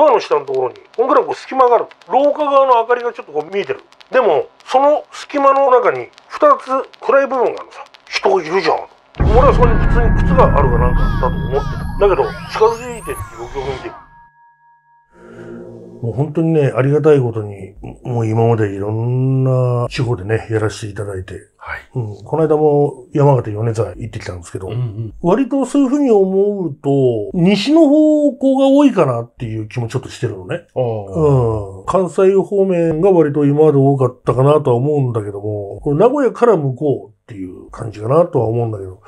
ドアの下のところにこんぐらいこう隙間がある廊下側の明かりがちょっとこう見えてるでもその隙間の中に2つ暗い部分があるさ人がいるじゃん俺はそこに普通に靴があるかなんかだと思ってただけど近づいてってよく見てもう本当にね、ありがたいことに、もう今までいろんな地方でね、やらせていただいて、はい、うん、この間も山形米沢行ってきたんですけど、うんうん、割とそういうふうに思うと、西の方向が多いかなっていう気もちょっとしてるのね。うん、関西方面が割と今まで多かったかなとは思うんだけども、名古屋から向こうっていう感じかなとは思うんだけど、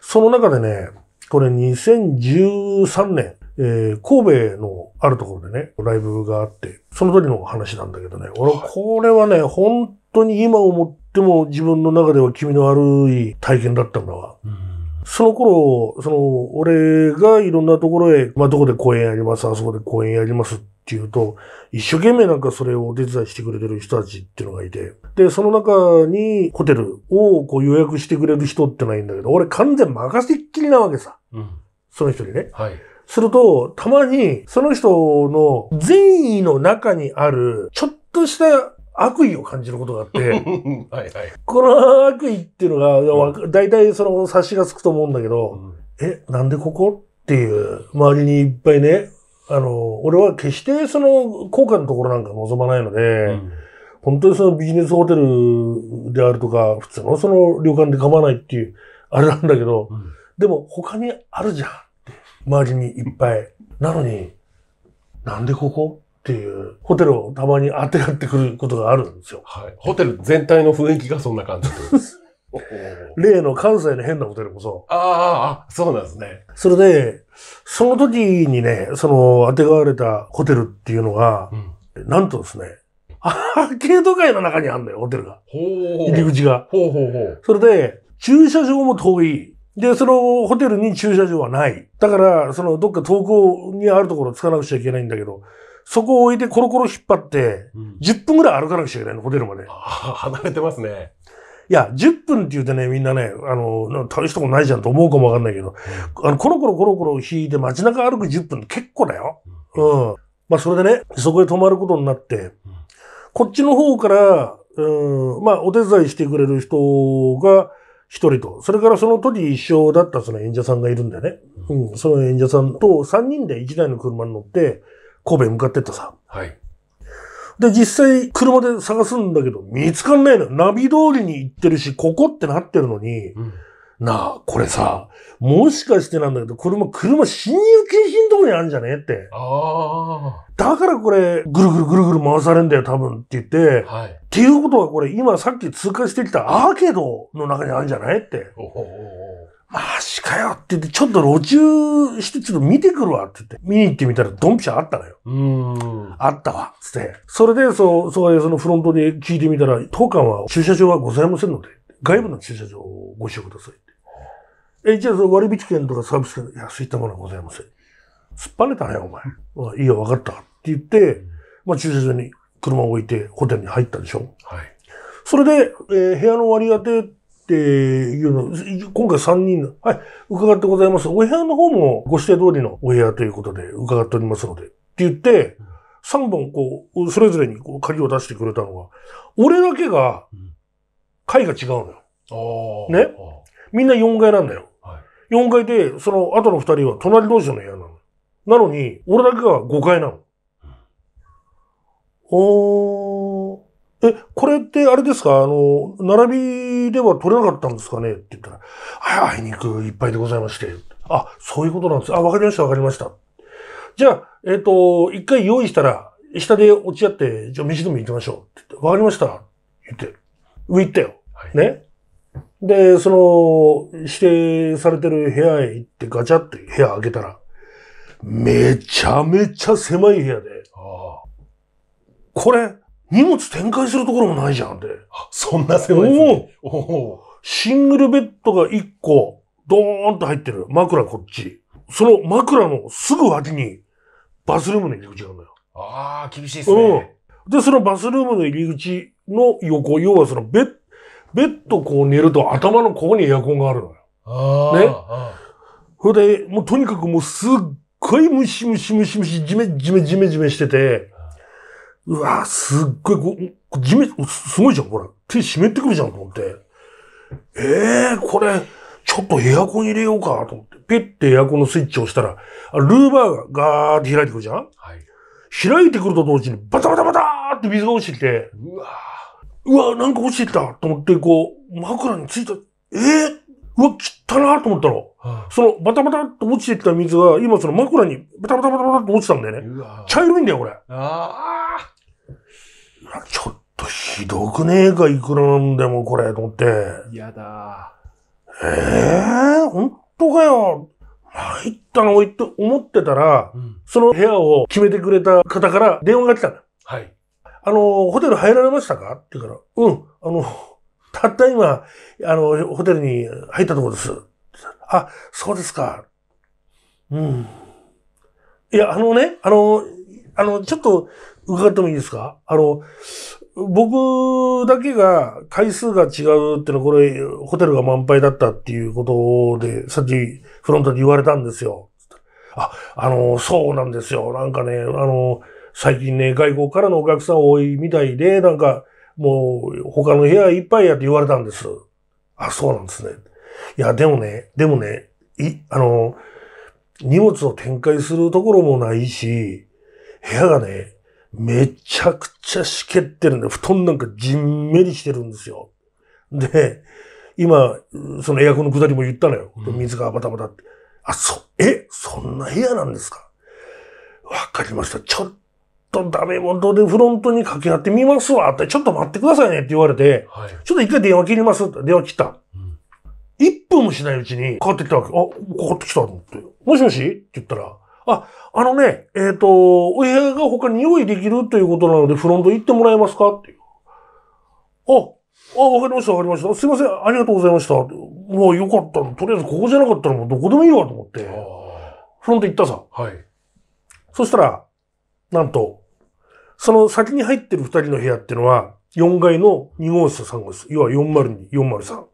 その中でね、これ2013年、えー、神戸のあるところでね、ライブがあって、その時の話なんだけどね、俺、これはね、本当に今思っても自分の中では気味の悪い体験だったんだわ。うんその頃、その、俺がいろんなところへ、まあ、どこで公演やります、あそこで公演やりますっていうと、一生懸命なんかそれをお手伝いしてくれてる人たちっていうのがいて、で、その中にホテルをこう予約してくれる人ってないんだけど、俺完全任せっきりなわけさ。うん、その人にね。はい。すると、たまに、その人の善意の中にある、ちょっとした悪意を感じることがあって、はいはい、この悪意っていうのが、だいたいその察しがつくと思うんだけど、うん、え、なんでここっていう、周りにいっぱいね、あの、俺は決してその高価なところなんか望まないので、うん本当にそのビジネスホテルであるとか、普通のその旅館で構わないっていう、あれなんだけど、うん、でも他にあるじゃん。周りにいっぱい。なのに、なんでここっていうホテルをたまに当てがってくることがあるんですよ。はい。ホテル全体の雰囲気がそんな感じです。例の関西の変なホテルもそう。ああ、そうなんですね。それで、その時にね、その、当てがわれたホテルっていうのが、うん、なんとですね、アーケード街の中にあるんだよ、ホテルが。入り口が。ほうほうほうそれで、駐車場も遠い。で、そのホテルに駐車場はない。だから、そのどっか遠くにあるところをつかなくちゃいけないんだけど、そこを置いてコロコロ引っ張って、10分ぐらい歩かなくちゃいけないの、ホテルまで。うん、離れてますね。いや、10分って言うてね、みんなね、あの、大したことないじゃんと思うかもわかんないけど、あの、コロコロコロコロ引いて街中歩く10分って結構だよ。うん。まあ、それでね、そこへ泊まることになって、こっちの方から、うん、まあ、お手伝いしてくれる人が、一人と、それからその当時一緒だったその演者さんがいるんだよね。うん、その演者さんと三人で一台の車に乗って、神戸へ向かってったさ。はい。で、実際、車で探すんだけど、見つかんないの。ナビ通りに行ってるし、ここってなってるのに、うんなあ、これさ、もしかしてなんだけど、これも車進入禁止のとこにあるんじゃねって。ああ。だからこれ、ぐるぐるぐるぐる回されんだよ、多分って言って。はい。っていうことはこれ、今さっき通過してきたアーケードの中にあるんじゃないって。おおマジかよって言って、ちょっと路中してちょっと見てくるわって言って、見に行ってみたらドンピシャあったのよ。うん。あったわ、つって。それで、そう、そうそのフロントで聞いてみたら、当館は駐車場はございませんので。外部の駐車場をご使用くださいって。え、じゃあ割引券とかサービス券、いや、そういったものはございません。突っぱねたね、お前。うん、いいよ、わかった。って言って、まあ、駐車場に車を置いてホテルに入ったでしょ。はい。それで、えー、部屋の割り当てっていうの、今回3人の、はい、伺ってございます。お部屋の方もご指定通りのお部屋ということで伺っておりますので、って言って、3本こう、それぞれにこう鍵を出してくれたのが、俺だけが、うん階が違うのよ。ねみんな4階なんだよ。はい、4階で、その後の2人は隣同士の部屋なの。なのに、俺だけが5階なの。うん、おえ、これってあれですかあの、並びでは取れなかったんですかねって言ったら、い、あいにくいっぱいでございまして。あ、そういうことなんです。あ、わかりました、わかりました。じゃあ、えっ、ー、と、一回用意したら、下で落ち合って、じゃあ飯でも行きましょう。って言って、わかりました。言って。上行ったよ。はい、ね。で、その、指定されてる部屋へ行ってガチャって部屋開けたら、めちゃめちゃ狭い部屋で、これ、荷物展開するところもないじゃんって。そんな狭いです、ね、おシングルベッドが1個、ドーンと入ってる。枕こっち。その枕のすぐ脇に、バスルームの入り口があるのよ。ああ、厳しいですね。うんで、そのバスルームの入り口の横、要はそのベッ、ベッドこう寝ると頭のここにエアコンがあるのよ。ああ。ね。それで、もうとにかくもうすっごいムシムシムシムシ、ジメジメジメジメしてて、うわすっごいこう、ジメ、すごいじゃん、ほら。手湿ってくるじゃん、と思って。ええー、これ、ちょっとエアコン入れようか、と思って。ピッてエアコンのスイッチを押したら、ルーバーがガーって開いてくるじゃんはい。開いてくると同時にバタバタバターって水が落ちてうわうわなんか落ちてきたと思って、こう、枕についた、えー、うわ、切ったなと思ったの、その、バタバタと落ちてきた水が、今その枕に、バタバタバタバタと落ちたんだよね。茶色いんだよ、これ。ああ。ちょっとひどくねえか、いくらなんでも、これ、と思って。嫌だええー、本当かよ。入ったの、おいって思ってたら、うん、その部屋を決めてくれた方から電話が来たの。はい。あの、ホテル入られましたかって言うから、うん、あの、たった今、あの、ホテルに入ったところです。あ、そうですか。うん。いや、あのね、あの、あの、ちょっと伺ってもいいですかあの、僕だけが回数が違うってのは、これ、ホテルが満杯だったっていうことで、さっきフロントで言われたんですよ。あ、あの、そうなんですよ。なんかね、あの、最近ね、外国からのお客さん多いみたいで、なんか、もう、他の部屋いっぱいやって言われたんです。あ、そうなんですね。いや、でもね、でもね、い、あの、荷物を展開するところもないし、部屋がね、めちゃくちゃしけってるんで、布団なんかじんめりしてるんですよ。で、今、そのエアコンの下りも言ったのよ。水がバタバタって。あ、そ、え、そんな部屋なんですかわかりました。ちょっとダメ元でフロントに掛け合ってみますわって、ちょっと待ってくださいねって言われて、はい、ちょっと一回電話切りますって電話切った。一、うん、分もしないうちにかかってきたわけ。あ、かかってきたと思って。もしもしって言ったら、あ、あのね、えっ、ー、と、お部屋が他に用意できるということなので、フロント行ってもらえますかっていう。あ、あ、わかりました、わかりました。すいません、ありがとうございました。もうよかった。とりあえずここじゃなかったらもうどこでもいいわと思って、フロント行ったさ。はい。そしたら、なんと、その先に入ってる二人の部屋っていうのは、4階の2号室3号室。要は402、403。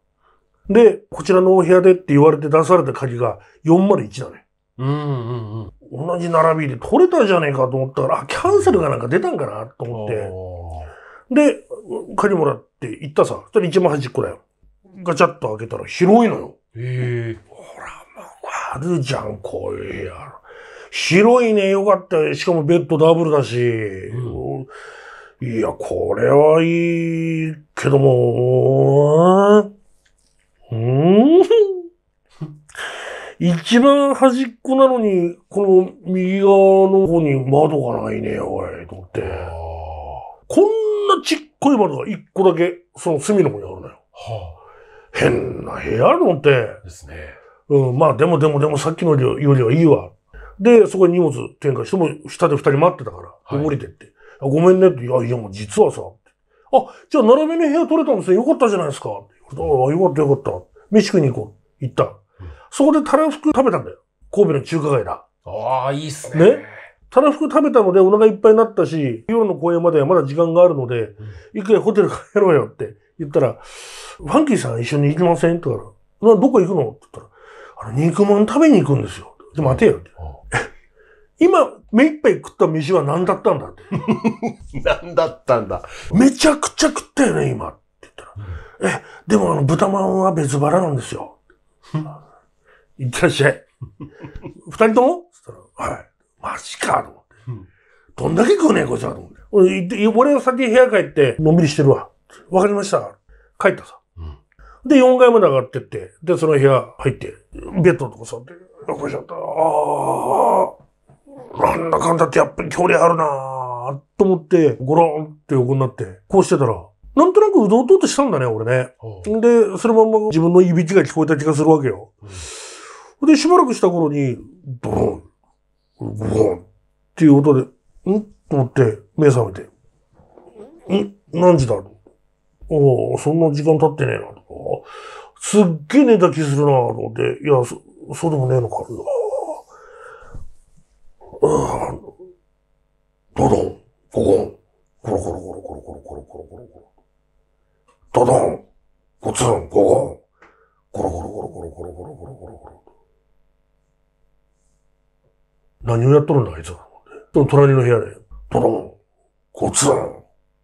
で、こちらのお部屋でって言われて出された鍵が401だね。うんうんうん。同じ並びで取れたじゃねえかと思ったら、あ、キャンセルがなんか出たんかなと思って。で、鍵もらって行ったさ。それ一番端っこだよ。ガチャッと開けたら広いのよ。へえ。ほら、まあ、あるじゃん、こういう部屋。広いね、よかった。しかもベッドダブルだし。うん、いや、これはいいけども、うん一番端っこなのに、この右側の方に窓がないね、おい、と思って。こんなちっこい窓が一個だけ、その隅の方にあるのよ。はあ、変な部屋あるのって。ですね。うん、まあでもでもでもさっきのよりはいいわ。で、そこに荷物展開しても、下で二人待ってたから、はい、降りてって。あごめんねって、いや、いや、もう実はさ、あ、じゃあ並びの部屋取れたんですよ。よかったじゃないですか。ああ、よかったよかった。飯食いに行こう。行った。うん、そこでたらふく食べたんだよ。神戸の中華街だ。ああ、いいっすね。ねたらふく食べたのでお腹いっぱいになったし、夜の公演まではまだ時間があるので、一、う、回、ん、ホテル帰ろうよって言ったら、ファンキーさん一緒に行きませんって言ったら、どこ行くのって言ったら、あの、肉まん食べに行くんですよ。で、待てよって。今、目いっぱい食った飯は何だったんだって。何だったんだ。めちゃくちゃ食ったよね、今。って言ったら。え、でもあの、豚まんは別腹なんですよ。いってらっしゃい。二人ともつったら、はい。マジか、と思って。どんだけ食うねん、こいつは、と思って。俺、俺は先部屋帰って、のんびりしてるわ。わかりました。帰ったさ。で、4階まで上がってって、で、その部屋入って、ベッドのとこ座って、こいしちゃった。ああ。なんだかんだってやっぱり距離あるなぁ、と思って、ゴロンって横になって、こうしてたら、なんとなくうどうとうとしたんだね、俺ね。で、そのまんま自分のいびきが聞こえた気がするわけよ。うん、で、しばらくした頃に、ドロン、ゴロンっていう音で、んと思って目覚めて、ん何時だろおおそんな時間経ってねえな、とか。すっげえ寝た気するなと思って、いや、そ、そうでもねえのか、うん、ドドン、ゴゴン、コロコロコロコロコロコロコロコロコロ。ドドン、ゴツン、ゴゴン、コロコロコロコロコロコロコロコロコロ。何をやっとるんだ、あいつは。その隣の部屋で、ドドン、ゴツン、コロ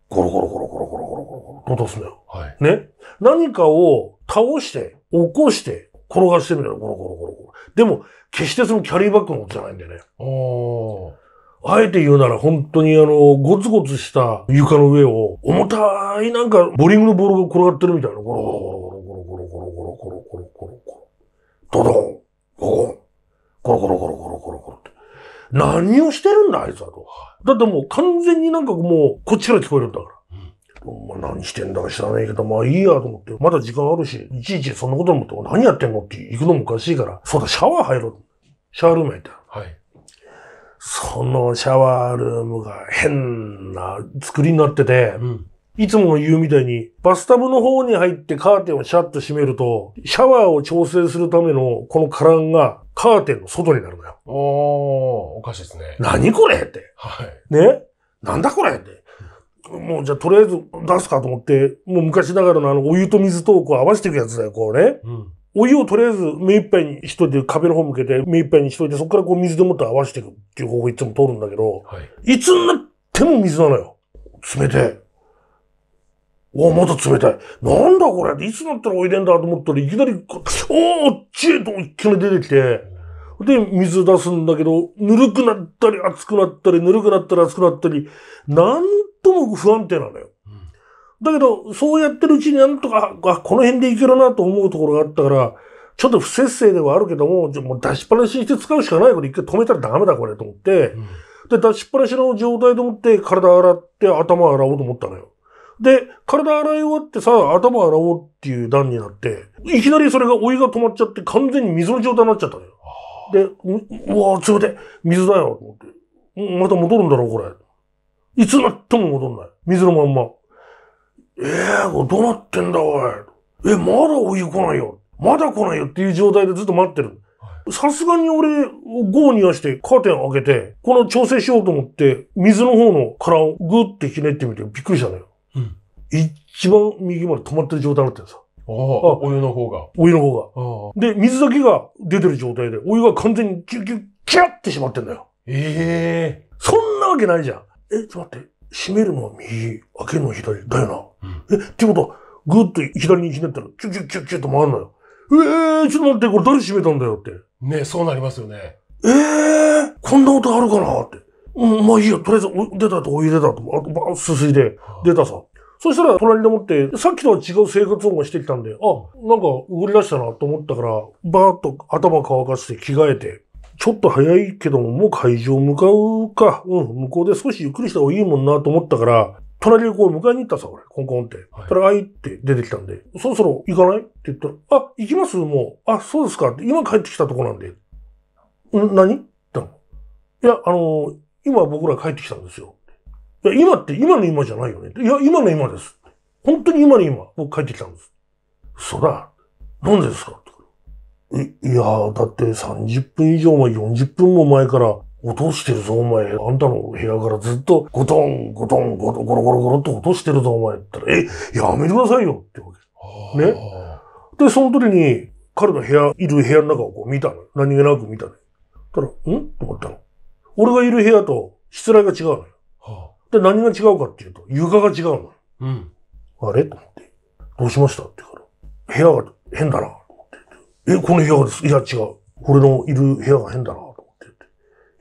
コロコロコロコロコロコロコロ。ドドすね。はい。ね。何かを倒して、起こして、転がしてみたら、コロコロコロコロ。でも、決してそのキャリーバッグのことじゃないんでね。あえて言うなら本当にあの、ゴツゴツした床の上を、重たいなんか、ボリングのボールが転がってるみたいな。ゴロゴロゴロゴロゴロゴロゴロゴロゴロゴロゴロ。ドドンゴゴンゴロゴロゴロゴロゴロゴロって。何をしてるんだ、あいつはと。だってもう完全になんかもう、こっちから聞こえるんだから。お前何してんだか知らないけど、まあいいやと思って、まだ時間あるし、いちいちそんなこと思って、何やってんのって行くのもおかしいから、そうだ、シャワー入ろう。シャワールーム入った。はい。そのシャワールームが変な作りになってて、うん、いつも言うみたいに、バスタブの方に入ってカーテンをシャッと閉めると、シャワーを調整するためのこのカランがカーテンの外になるのよ。おー、おかしいですね。何これって。はい。ねなんだこれって。もうじゃあとりあえず出すかと思って、もう昔ながらのあの、お湯と水とこう合わせていくやつだよ、こうね。うん、お湯をとりあえず目いっぱいにしといて、壁の方向けて目いっぱいにしといて、そこからこう水でもって合わせていくっていう方法いつも通るんだけど、はい、いつになっても水なのよ。冷たい。おお、まだ冷たい。なんだこれいつになったらおいでんだと思ったらいきなり、おお、っちへといきなり出てきて、で、水出すんだけど、ぬるくなったり熱くなったり、ぬるくなったり熱くなったり、なんとも不安定なのよ。だけど、そうやってるうちになんとか、あ、この辺でいけるなと思うところがあったから、ちょっと不節制ではあるけども、もう出しっぱなしにして使うしかないこら一回止めたらダメだこれと思って、うん、で、出しっぱなしの状態でもって体洗って頭洗おうと思ったのよ。で、体洗い終わってさ、頭洗おうっていう段になって、いきなりそれがお湯が止まっちゃって完全に水の状態になっちゃったのよ。で、ううわ、それて、水だよ、と思って。また戻るんだろう、これ。いつなっても戻んない。水のまんま。ええー、どうなってんだ、おい。え、まだお湯来ないよ。まだ来ないよっていう状態でずっと待ってる。さすがに俺、ゴーニアしてカーテン開けて、この調整しようと思って、水の方の殻をグーってひねってみてびっくりしたのよ。うん。一番右まで止まってる状態になってすさ。お湯の方が。お湯の方が。で、水だけが出てる状態で、お湯が完全にキュキュキュってしまってんだよ。ええー、そんなわけないじゃん。え、ちょっと待って、閉めるのは右、開けるのは左。だよな。うん、え、ってことは、ぐっと左にひねったら、キュキュキュキュと回るのよ。ええー、ちょっと待って、これ誰閉めたんだよって。ねそうなりますよね。ええー、こんなことあるかなって。うん、まあいいや、とりあえず、出たとお湯出たと、あと、ば、すすいで、出たさ。そしたら隣でもって、さっきとは違う生活音がしてきたんで、あ、なんか動り出したなと思ったから、バーっと頭乾かして着替えて、ちょっと早いけども、もう会場向かうか。うん、向こうで少しゆっくりした方がいいもんなと思ったから、隣でこう迎えに行ったさ、俺、コンコンって。はい、たら、あいって出てきたんで、そろそろ行かないって言ったら、あ、行きますもう。あ、そうですかって、今帰ってきたとこなんで。ん、何って言ったの。いや、あのー、今僕ら帰ってきたんですよ。いや、今って今の今じゃないよね。いや、今の今です。本当に今の今、僕帰ってきたんです。そら、なんでですかいいやだって30分以上前、40分も前から落としてるぞ、お前。あんたの部屋からずっとゴトン、ゴトン、ゴロゴロゴロゴロと落としてるぞ、お前。ったら、え、やめてくださいよってわけ。ね。で、その時に、彼の部屋、いる部屋の中をこう見たの。何気なく見たの。たら、んと思ったの。俺がいる部屋と、失礼が違うのよ。で、何が違うかっていうと、床が違うの。うん。あれと思って。どうしましたって言うから。部屋が変だな、と思って。え、この部屋です。いや、違う。俺のいる部屋が変だな、と思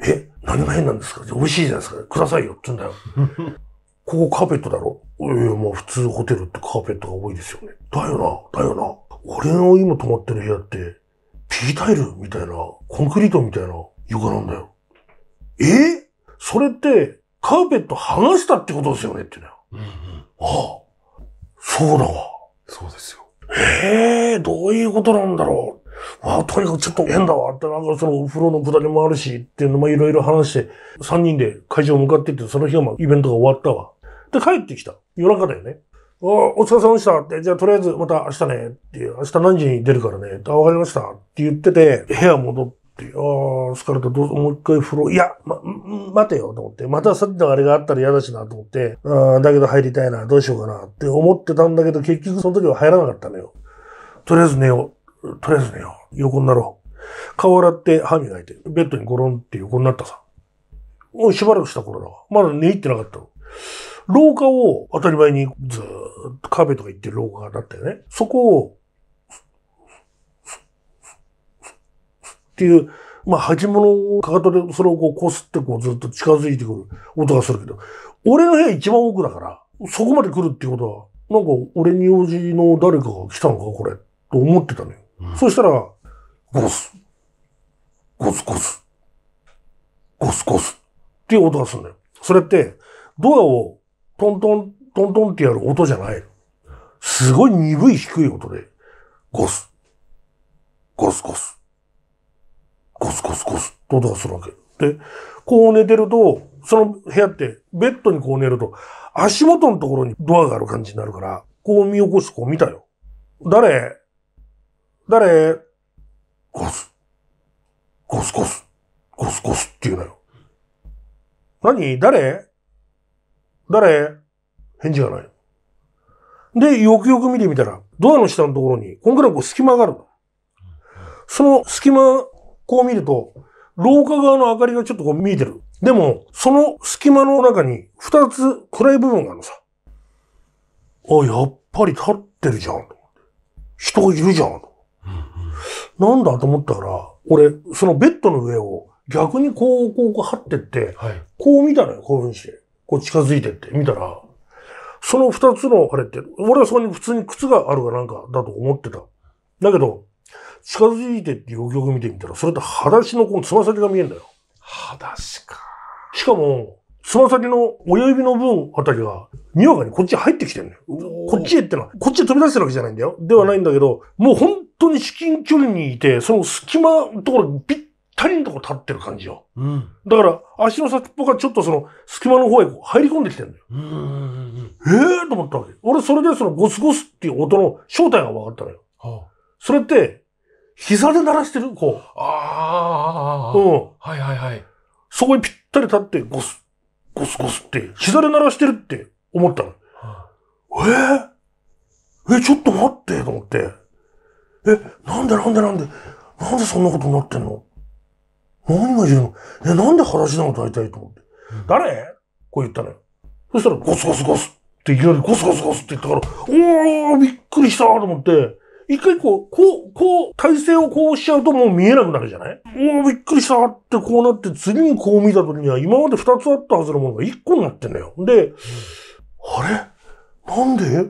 って。え、何が変なんですか美味しいじゃないですか。くださいよ、って言うんだよ。ここカーペットだろええー、まあ普通ホテルってカーペットが多いですよね。だよな、だよな。俺の今泊まってる部屋って、ピータイルみたいな、コンクリートみたいな床なんだよ。えー、それって、カーペット剥がしたってことですよねってね。うんうん、ああ、そうだわ。そうですよ。ええどういうことなんだろう。まあ、とにかくちょっと変だわって、なんかそのお風呂のくだりもあるしっていうのもいろいろ話して、3人で会場向かってって、その日はまあイベントが終わったわ。で、帰ってきた。夜中だよね。あお疲れ様でしたって、じゃあとりあえずまた明日ねって、明日何時に出るからね、あ、わかりましたって言ってて、部屋戻っって、ああ、疲れた、どうもう一回風呂、いや、ま、待てよと思って、またさっきのあれがあったら嫌だしなと思って、あだけど入りたいな、どうしようかなって思ってたんだけど、結局その時は入らなかったのよ。とりあえず寝よう。とりあえず寝よう。横になろう。顔洗って歯磨いて、ベッドにゴロンって横になったさ。もうしばらくした頃だわ。まだ寝入ってなかったの。廊下を当たり前にずーっと壁とか行ってる廊下だったよね。そこをっていう、まあ、端物をかかとでそれをこう、こすってこう、ずっと近づいてくる音がするけど、俺の部屋一番奥だから、そこまで来るっていうことは、なんか、俺に用事の誰かが来たのか、これ、と思ってたのよ。うん、そしたら、ゴス、ゴスゴス、ゴスゴスっていう音がするんだよ。それって、ドアをトントン、トントンってやる音じゃない。すごい鈍い低い音で、ゴス、ゴスゴスゴスゴスゴスと出すわけ。で、こう寝てると、その部屋って、ベッドにこう寝ると、足元のところにドアがある感じになるから、こう見起こすこう見たよ。誰誰ゴス。ゴスゴス。ゴスゴスって言うなよ。何誰誰返事がない。で、よくよく見てみたら、ドアの下のところに、こんぐらいこう隙間があるの。その隙間こう見ると、廊下側の明かりがちょっとこう見えてる。でも、その隙間の中に二つ暗い部分があるのさ。あ、やっぱり立ってるじゃん。人がいるじゃん。なんだと思ったから、俺、そのベッドの上を逆にこう、こう、こう張ってって、はい、こう見たのよ、こういう風にして。こう近づいてって見たら、その二つのあれって、俺はそこに普通に靴があるかなんかだと思ってた。だけど、近づいてってよくよく見てみたら、それって裸足のこのつま先が見えんだよ。裸足か。しかも、つま先の親指の分あたりが、にわかにこっち入ってきてんのよ。こっちへってのは、こっちへ飛び出してるわけじゃないんだよ。ではないんだけど、もう本当に至近距離にいて、その隙間のところにぴったりのとこ立ってる感じよ。うん、だから、足の先っぽがちょっとその隙間の方へ入り込んできてるんよ。うん、ええー、と思ったわけ。俺、それでそのゴスゴスっていう音の正体が分かったのよ。はあ、それって、膝で鳴らしてる、こう。ああ。うん。はいはいはい。そこにぴったり立って、ゴス、ゴスゴスって、膝で鳴らしてるって思ったの。えー、え、ちょっと待って、と思って。え、なんでなんでなんで、なんでそんなことになってんの何が言うのえ、なんで話なの大体と思って。うん、誰こう言ったのよ。そしたら、ゴスゴスゴスっていきなりゴスゴスゴスって言ったから、おー、びっくりしたと思って、一回こう、こう、こう、体勢をこうしちゃうともう見えなくなるじゃないおおびっくりしたってこうなって、次にこう見た時には、今まで二つあったはずのものが一個になってんだよ。で、あれなんで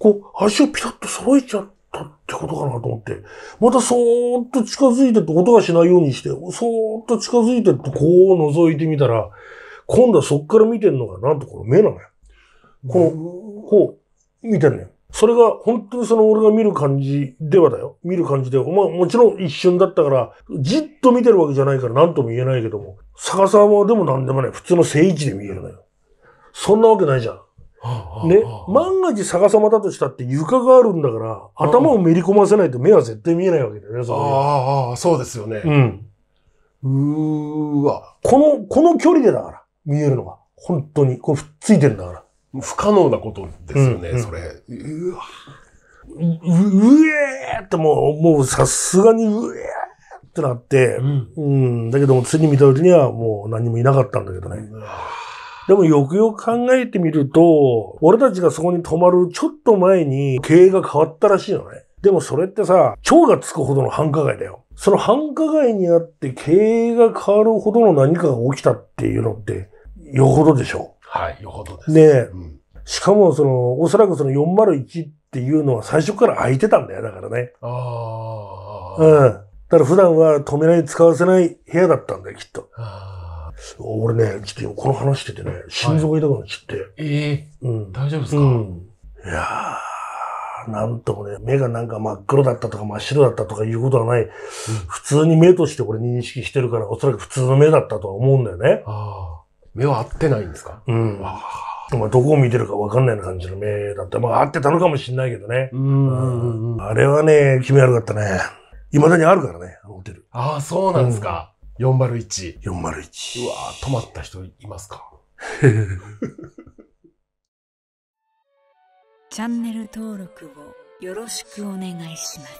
こう、足をピタッと揃えちゃったってことかなと思って、またそーっと近づいてって音がしないようにして、そーっと近づいてってこう覗いてみたら、今度はそっから見てんのがなんとこの目なのよ。この、こう、見てるのよ。それが本当にその俺が見る感じではだよ。見る感じでは。まあもちろん一瞬だったから、じっと見てるわけじゃないから何とも言えないけども、逆さまでも何でもない。普通の正位置で見えるのよ。そんなわけないじゃん。ね、万が一逆さまだとしたって床があるんだから、頭をめり込ませないと目は絶対見えないわけだよね、そああ、そうですよね。うん。うーわ。この、この距離でだから、見えるのが。本当に。これ、ついてるんだから。不可能なことですよね、うんそれ。うわう、うえーってもう、もうさすがにうえーってなって、うん、うん、だけども次見た時にはもう何もいなかったんだけどね。うんでもよくよく考えてみると、俺たちがそこに泊まるちょっと前に経営が変わったらしいのね。でもそれってさ、蝶がつくほどの繁華街だよ。その繁華街にあって経営が変わるほどの何かが起きたっていうのって、よほどでしょ。はい、よほどです。ね、うん、しかも、その、おそらくその401っていうのは最初から空いてたんだよ、だからね。ああ。うん。だから普段は止めない、使わせない部屋だったんだよ、きっと。ああ。俺ね、ちょっとこの話しててね、心臓が痛くなっちゃって。はい、ええー、うん。大丈夫ですか、うん、いやー、なんともね、目がなんか真っ黒だったとか真っ白だったとかいうことはない。普通に目としてこれ認識してるから、おそらく普通の目だったとは思うんだよね。ああ。目は合ってないんですかうん。まあ、どこを見てるか分かんないような感じの目だった。まあ、合ってたのかもしれないけどね。うん。あれはね、気味悪かったね。未だにあるからね、あのホテル。ああ、そうなんですか。うん、401。401。うわぁ、泊まった人いますか チャンネル登録をよろしくお願いします。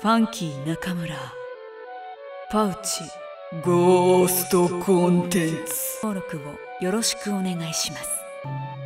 ファンキー中村、パウチ。ゴーストコンテンツ登録をよろしくお願いします